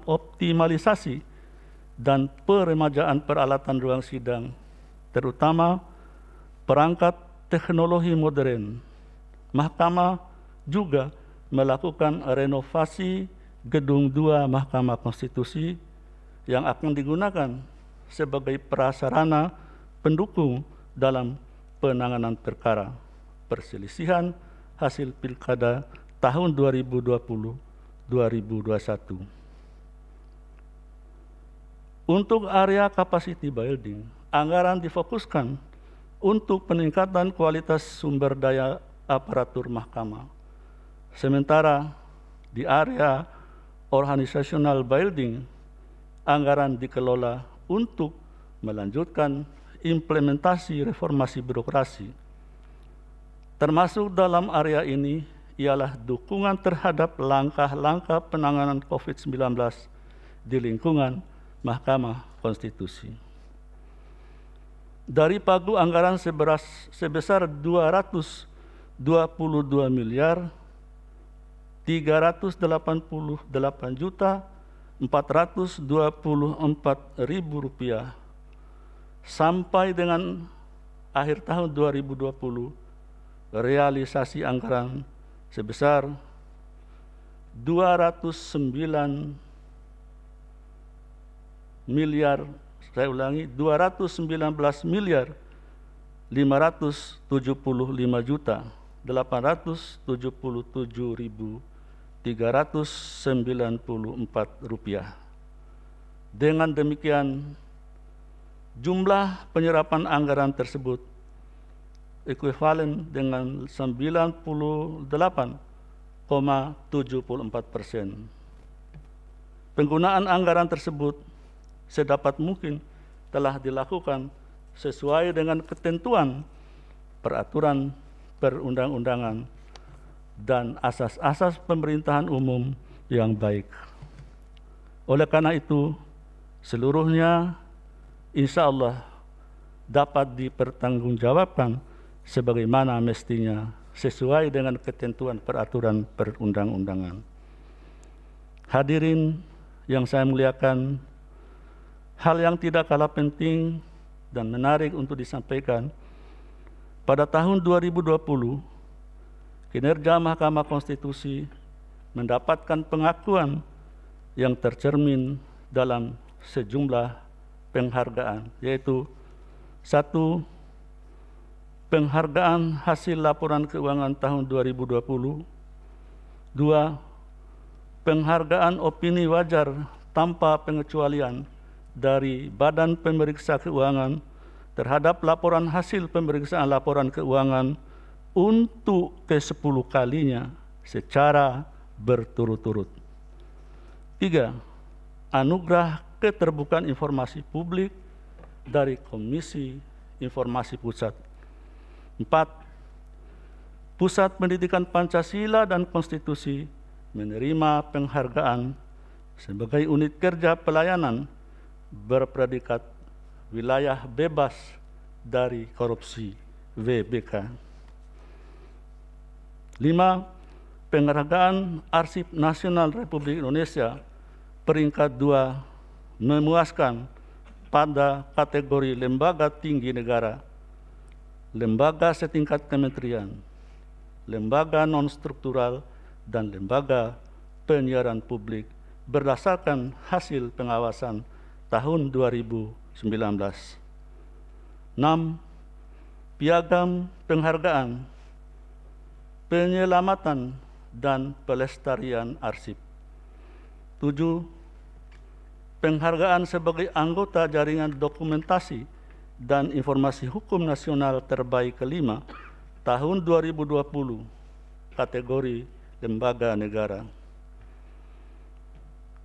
optimalisasi dan peremajaan peralatan ruang sidang, terutama perangkat teknologi modern, Mahkamah juga melakukan renovasi gedung dua Mahkamah Konstitusi yang akan digunakan sebagai prasarana pendukung dalam penanganan perkara perselisihan hasil pilkada tahun 2020-2021. Untuk area capacity building, anggaran difokuskan untuk peningkatan kualitas sumber daya aparatur mahkamah. Sementara di area organisational building, anggaran dikelola untuk melanjutkan implementasi reformasi birokrasi Termasuk dalam area ini ialah dukungan terhadap langkah-langkah penanganan COVID-19 di lingkungan Mahkamah Konstitusi. Dari pagu anggaran seberas, sebesar 222 miliar 388 juta 424 ribu rupiah sampai dengan akhir tahun 2020 realisasi anggaran sebesar 209 miliar saya ulangi 219 miliar 575 juta 877.394 rupiah. Dengan demikian, jumlah penyerapan anggaran tersebut ekuivalen dengan 98,74 persen. Penggunaan anggaran tersebut sedapat mungkin telah dilakukan sesuai dengan ketentuan peraturan perundang-undangan dan asas-asas pemerintahan umum yang baik. Oleh karena itu, seluruhnya insya Allah dapat dipertanggungjawabkan sebagaimana mestinya sesuai dengan ketentuan peraturan perundang-undangan. Hadirin yang saya muliakan, hal yang tidak kalah penting dan menarik untuk disampaikan, pada tahun 2020, kinerja Mahkamah Konstitusi mendapatkan pengakuan yang tercermin dalam sejumlah penghargaan, yaitu satu penghargaan hasil laporan keuangan tahun 2020. Dua, penghargaan opini wajar tanpa pengecualian dari Badan Pemeriksa Keuangan terhadap laporan hasil pemeriksaan laporan keuangan untuk ke-10 kalinya secara berturut-turut. Tiga, anugerah keterbukaan informasi publik dari Komisi Informasi Pusat Empat, Pusat Pendidikan Pancasila dan Konstitusi menerima penghargaan sebagai unit kerja pelayanan berpredikat wilayah bebas dari korupsi WBK. Lima, Penghargaan Arsip Nasional Republik Indonesia peringkat dua memuaskan pada kategori lembaga tinggi negara lembaga setingkat kementerian, lembaga non-struktural, dan lembaga penyiaran publik berdasarkan hasil pengawasan tahun 2019. 6. Piagam penghargaan, penyelamatan, dan pelestarian arsip. 7. Penghargaan sebagai anggota jaringan dokumentasi dan Informasi Hukum Nasional Terbaik kelima tahun 2020 kategori lembaga negara.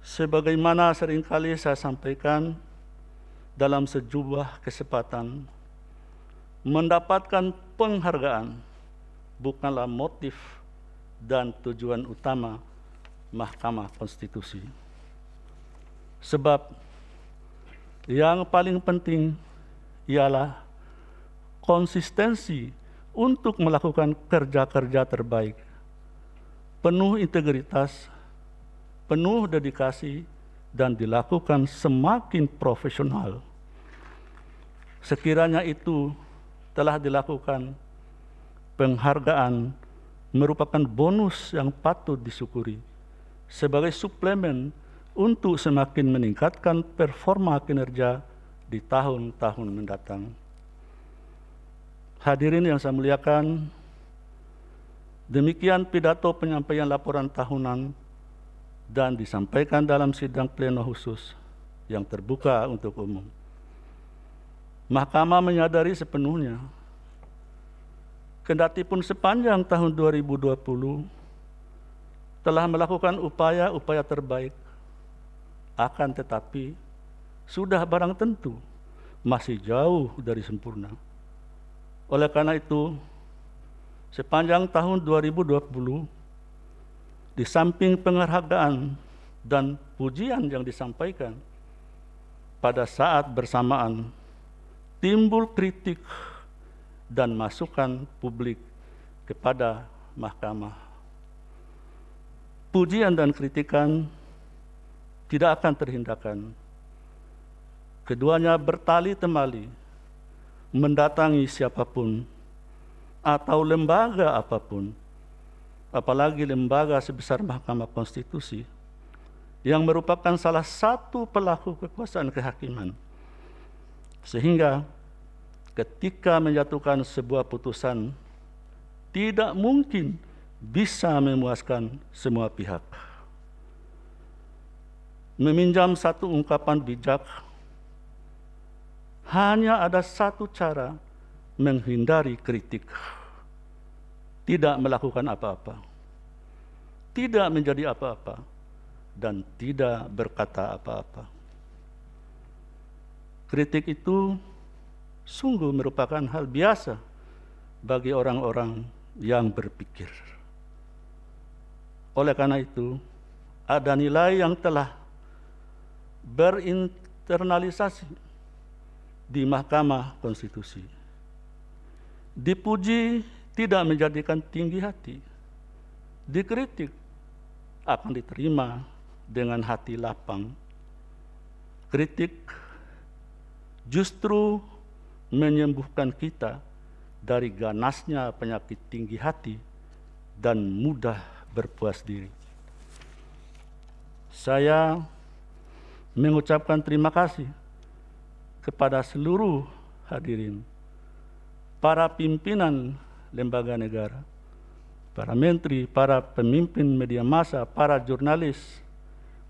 Sebagaimana seringkali saya sampaikan dalam sejumlah kesempatan, mendapatkan penghargaan bukanlah motif dan tujuan utama Mahkamah Konstitusi. Sebab yang paling penting ialah konsistensi untuk melakukan kerja-kerja terbaik, penuh integritas, penuh dedikasi, dan dilakukan semakin profesional. Sekiranya itu telah dilakukan, penghargaan merupakan bonus yang patut disyukuri sebagai suplemen untuk semakin meningkatkan performa kinerja di tahun-tahun mendatang. Hadirin yang saya muliakan, demikian pidato penyampaian laporan tahunan dan disampaikan dalam sidang pleno khusus yang terbuka untuk umum. Mahkamah menyadari sepenuhnya, kendati pun sepanjang tahun 2020 telah melakukan upaya-upaya terbaik, akan tetapi sudah barang tentu masih jauh dari sempurna. Oleh karena itu, sepanjang tahun 2020, di samping penghargaan dan pujian yang disampaikan, pada saat bersamaan timbul kritik dan masukan publik kepada mahkamah. Pujian dan kritikan tidak akan terhindarkan Keduanya bertali temali, mendatangi siapapun atau lembaga apapun, apalagi lembaga sebesar Mahkamah Konstitusi, yang merupakan salah satu pelaku kekuasaan kehakiman. Sehingga ketika menjatuhkan sebuah putusan, tidak mungkin bisa memuaskan semua pihak. Meminjam satu ungkapan bijak hanya ada satu cara menghindari kritik. Tidak melakukan apa-apa. Tidak menjadi apa-apa dan tidak berkata apa-apa. Kritik itu sungguh merupakan hal biasa bagi orang-orang yang berpikir. Oleh karena itu, ada nilai yang telah berinternalisasi di Mahkamah Konstitusi. Dipuji tidak menjadikan tinggi hati, dikritik akan diterima dengan hati lapang. Kritik justru menyembuhkan kita dari ganasnya penyakit tinggi hati dan mudah berpuas diri. Saya mengucapkan terima kasih kepada seluruh hadirin, para pimpinan lembaga negara, para menteri, para pemimpin media massa, para jurnalis,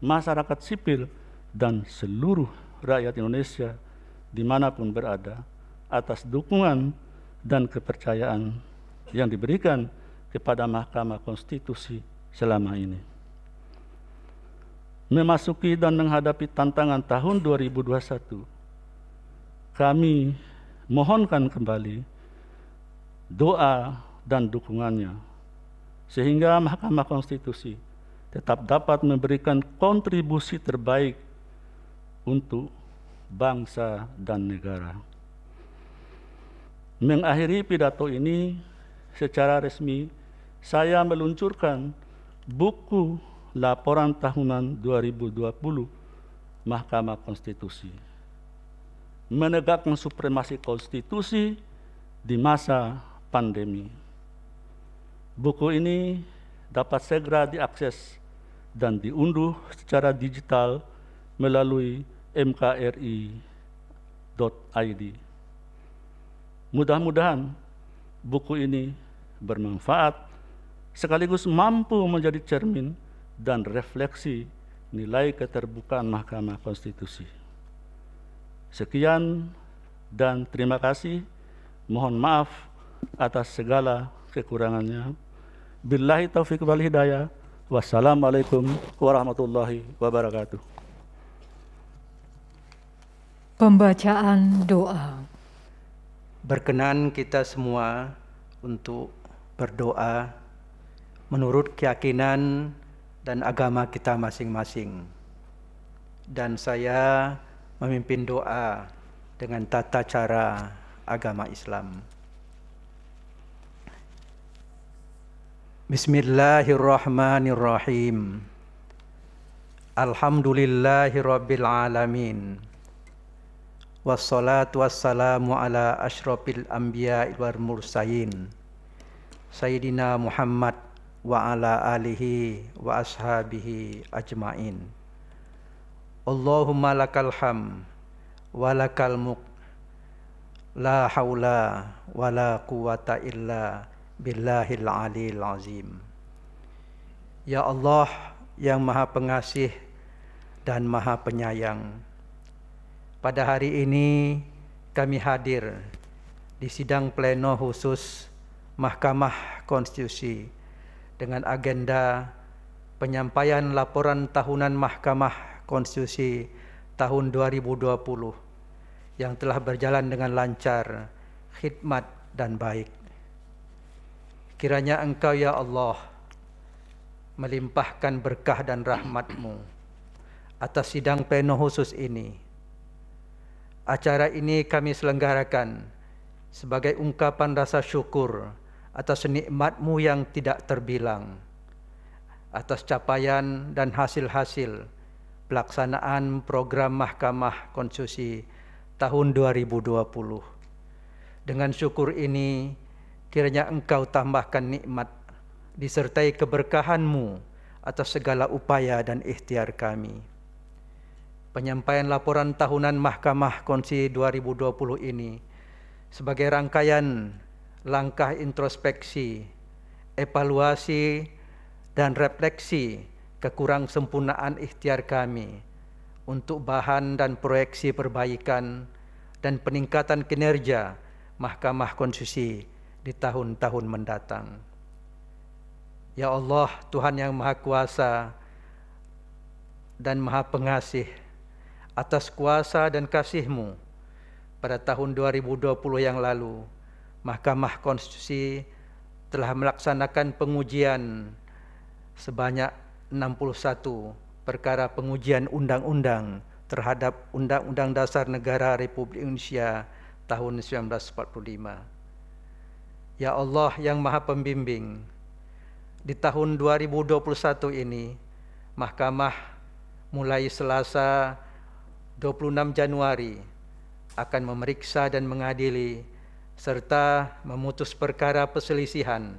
masyarakat sipil, dan seluruh rakyat Indonesia dimanapun berada atas dukungan dan kepercayaan yang diberikan kepada Mahkamah Konstitusi selama ini. Memasuki dan menghadapi tantangan tahun 2021, kami mohonkan kembali doa dan dukungannya sehingga Mahkamah Konstitusi tetap dapat memberikan kontribusi terbaik untuk bangsa dan negara. Mengakhiri pidato ini secara resmi, saya meluncurkan buku laporan tahunan 2020 Mahkamah Konstitusi menegakkan supremasi konstitusi di masa pandemi. Buku ini dapat segera diakses dan diunduh secara digital melalui mkri.id. Mudah-mudahan buku ini bermanfaat sekaligus mampu menjadi cermin dan refleksi nilai keterbukaan Mahkamah Konstitusi. Sekian dan terima kasih. Mohon maaf atas segala kekurangannya. Billahi taufiq wal hidayah. Wassalamualaikum warahmatullahi wabarakatuh. Pembacaan doa. Berkenan kita semua untuk berdoa menurut keyakinan dan agama kita masing-masing. Dan saya memimpin doa dengan tata cara agama Islam. Bismillahirrahmanirrahim. Alhamdulillahirabbil alamin. Wassalatu wassalamu ala asyrafil anbiya'i wal mursalin. Sayyidina Muhammad wa ala alihi wa ashabihi ajmain. Allahumma lakal ham walakal muk la haula wa quwata illa billahil alil azim Ya Allah yang maha pengasih dan maha penyayang Pada hari ini kami hadir di sidang pleno khusus Mahkamah Konstitusi dengan agenda penyampaian laporan tahunan Mahkamah konstitusi tahun 2020 yang telah berjalan dengan lancar, khidmat dan baik. Kiranya engkau ya Allah melimpahkan berkah dan rahmatmu atas sidang pleno khusus ini. Acara ini kami selenggarakan sebagai ungkapan rasa syukur atas nikmatmu yang tidak terbilang, atas capaian dan hasil-hasil pelaksanaan program Mahkamah Konstitusi tahun 2020. Dengan syukur ini, kiranya engkau tambahkan nikmat disertai keberkahanmu atas segala upaya dan ikhtiar kami. Penyampaian laporan tahunan Mahkamah Konstitusi 2020 ini sebagai rangkaian langkah introspeksi, evaluasi, dan refleksi kekurang sempurnaan ikhtiar kami untuk bahan dan proyeksi perbaikan dan peningkatan kinerja Mahkamah Konstitusi di tahun-tahun mendatang. Ya Allah, Tuhan yang Maha Kuasa dan Maha Pengasih, atas kuasa dan kasih-Mu pada tahun 2020 yang lalu, Mahkamah Konstitusi telah melaksanakan pengujian sebanyak 61 perkara pengujian undang-undang terhadap Undang-Undang Dasar Negara Republik Indonesia tahun 1945. Ya Allah yang Maha Pembimbing, di tahun 2021 ini Mahkamah mulai Selasa 26 Januari akan memeriksa dan mengadili serta memutus perkara perselisihan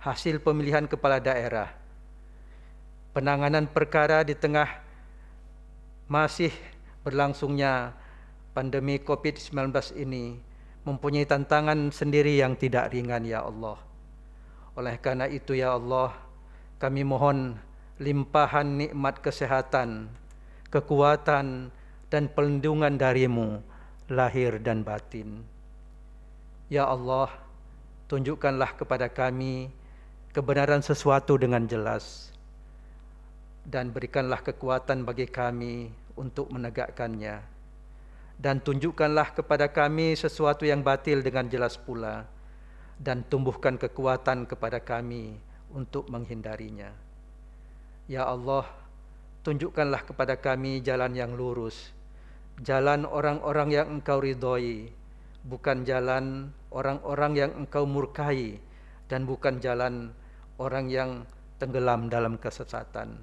hasil pemilihan kepala daerah penanganan perkara di tengah masih berlangsungnya pandemi COVID-19 ini mempunyai tantangan sendiri yang tidak ringan ya Allah. Oleh karena itu ya Allah, kami mohon limpahan nikmat kesehatan, kekuatan dan pelindungan darimu lahir dan batin. Ya Allah, tunjukkanlah kepada kami kebenaran sesuatu dengan jelas dan berikanlah kekuatan bagi kami untuk menegakkannya dan tunjukkanlah kepada kami sesuatu yang batil dengan jelas pula dan tumbuhkan kekuatan kepada kami untuk menghindarinya ya Allah tunjukkanlah kepada kami jalan yang lurus jalan orang-orang yang engkau ridhoi bukan jalan orang-orang yang engkau murkai dan bukan jalan orang yang tenggelam dalam kesesatan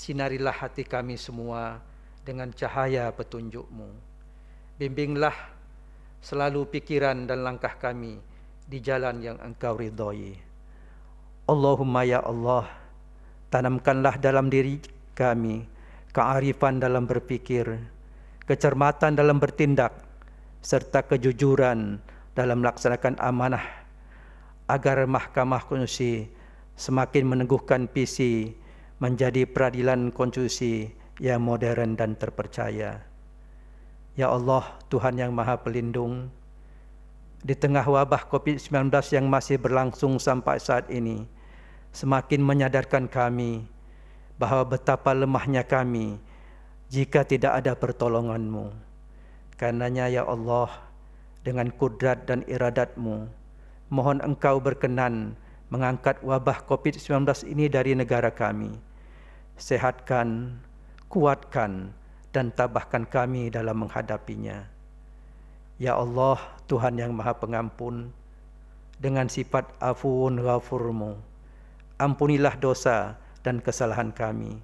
sinarilah hati kami semua dengan cahaya petunjukmu. Bimbinglah selalu pikiran dan langkah kami di jalan yang engkau ridhoi. Allahumma ya Allah, tanamkanlah dalam diri kami kearifan dalam berpikir, kecermatan dalam bertindak, serta kejujuran dalam melaksanakan amanah agar Mahkamah Konstitusi semakin meneguhkan visi menjadi peradilan konstitusi yang modern dan terpercaya. Ya Allah, Tuhan yang Maha Pelindung, di tengah wabah COVID-19 yang masih berlangsung sampai saat ini, semakin menyadarkan kami bahwa betapa lemahnya kami jika tidak ada pertolonganmu. Karenanya ya Allah, dengan kudrat dan iradatmu, mohon engkau berkenan mengangkat wabah COVID-19 ini dari negara kami sehatkan, kuatkan dan tabahkan kami dalam menghadapinya. Ya Allah, Tuhan yang Maha Pengampun, dengan sifat afun ghafurmu, ampunilah dosa dan kesalahan kami,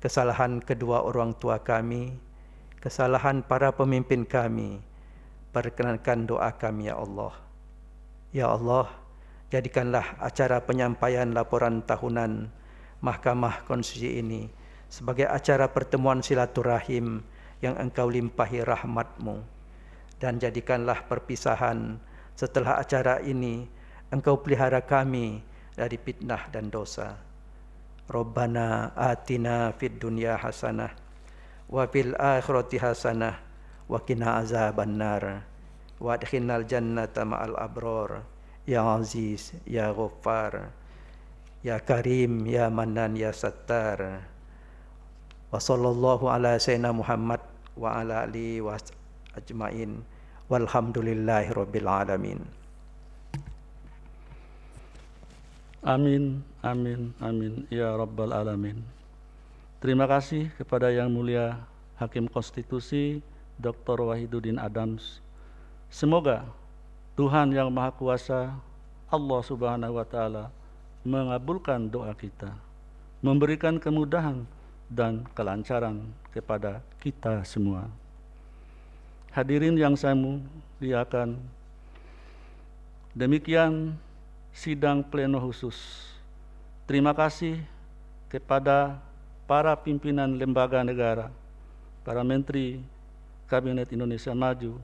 kesalahan kedua orang tua kami, kesalahan para pemimpin kami. Perkenankan doa kami, Ya Allah. Ya Allah, jadikanlah acara penyampaian laporan tahunan Mahkamah Konstitusi ini sebagai acara pertemuan silaturahim yang engkau limpahi rahmatmu. Dan jadikanlah perpisahan setelah acara ini engkau pelihara kami dari fitnah dan dosa. Rabbana atina fid dunya hasanah wa fil akhirati hasanah wa qina azabannar wa adkhilnal jannata ma'al abrar ya aziz ya ghaffar. Ya Karim, Ya Manan, Ya Sattar. Wa sallallahu ala sayyidina Muhammad wa ala ali wa ajmain. Walhamdulillahi rabbil alamin. Amin, amin, amin. Ya Rabbal Alamin. Terima kasih kepada Yang Mulia Hakim Konstitusi Dr. Wahiduddin Adams. Semoga Tuhan Yang Maha Kuasa, Allah Subhanahu wa Ta'ala, mengabulkan doa kita, memberikan kemudahan dan kelancaran kepada kita semua. Hadirin yang saya muliakan, demikian sidang pleno khusus. Terima kasih kepada para pimpinan lembaga negara, para menteri Kabinet Indonesia Maju,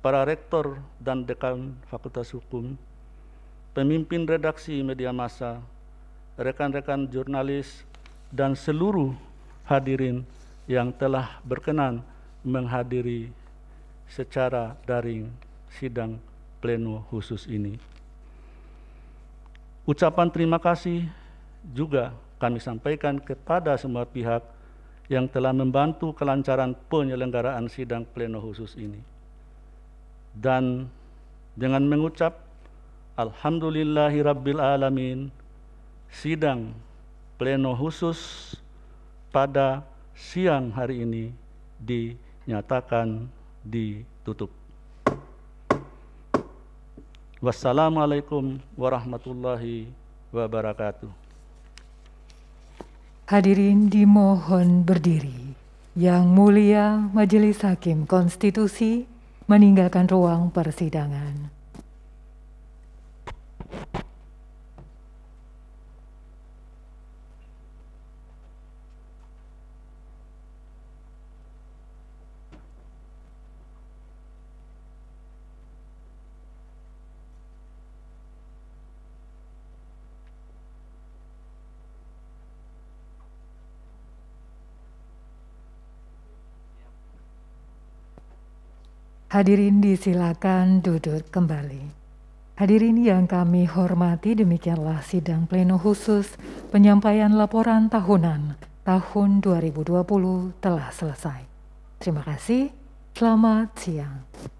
para rektor dan dekan Fakultas Hukum, pemimpin redaksi media massa, rekan-rekan jurnalis, dan seluruh hadirin yang telah berkenan menghadiri secara daring sidang pleno khusus ini. Ucapan terima kasih juga kami sampaikan kepada semua pihak yang telah membantu kelancaran penyelenggaraan sidang pleno khusus ini. Dan dengan mengucap Alhamdulillahi Alamin sidang pleno khusus pada siang hari ini dinyatakan ditutup. Wassalamualaikum warahmatullahi wabarakatuh. Hadirin dimohon berdiri. Yang Mulia Majelis Hakim Konstitusi meninggalkan ruang persidangan. Hadirin disilakan duduk kembali. Hadirin yang kami hormati, demikianlah sidang pleno khusus penyampaian laporan tahunan tahun 2020 telah selesai. Terima kasih. Selamat siang.